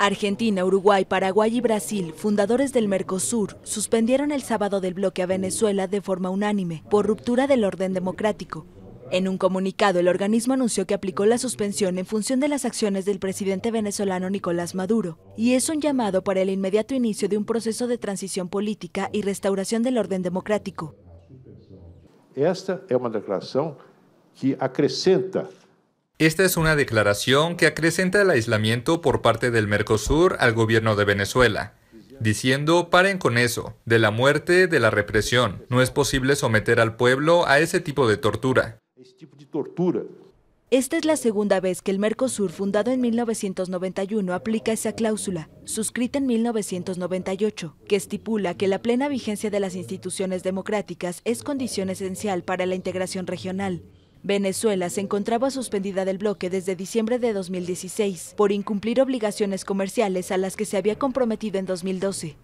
Argentina, Uruguay, Paraguay y Brasil, fundadores del Mercosur, suspendieron el sábado del bloque a Venezuela de forma unánime por ruptura del orden democrático. En un comunicado, el organismo anunció que aplicó la suspensión en función de las acciones del presidente venezolano Nicolás Maduro, y es un llamado para el inmediato inicio de un proceso de transición política y restauración del orden democrático. Esta es una declaración que acrecenta esta es una declaración que acrecenta el aislamiento por parte del Mercosur al gobierno de Venezuela, diciendo, paren con eso, de la muerte, de la represión. No es posible someter al pueblo a ese tipo de tortura. Esta es la segunda vez que el Mercosur, fundado en 1991, aplica esa cláusula, suscrita en 1998, que estipula que la plena vigencia de las instituciones democráticas es condición esencial para la integración regional Venezuela se encontraba suspendida del bloque desde diciembre de 2016 por incumplir obligaciones comerciales a las que se había comprometido en 2012.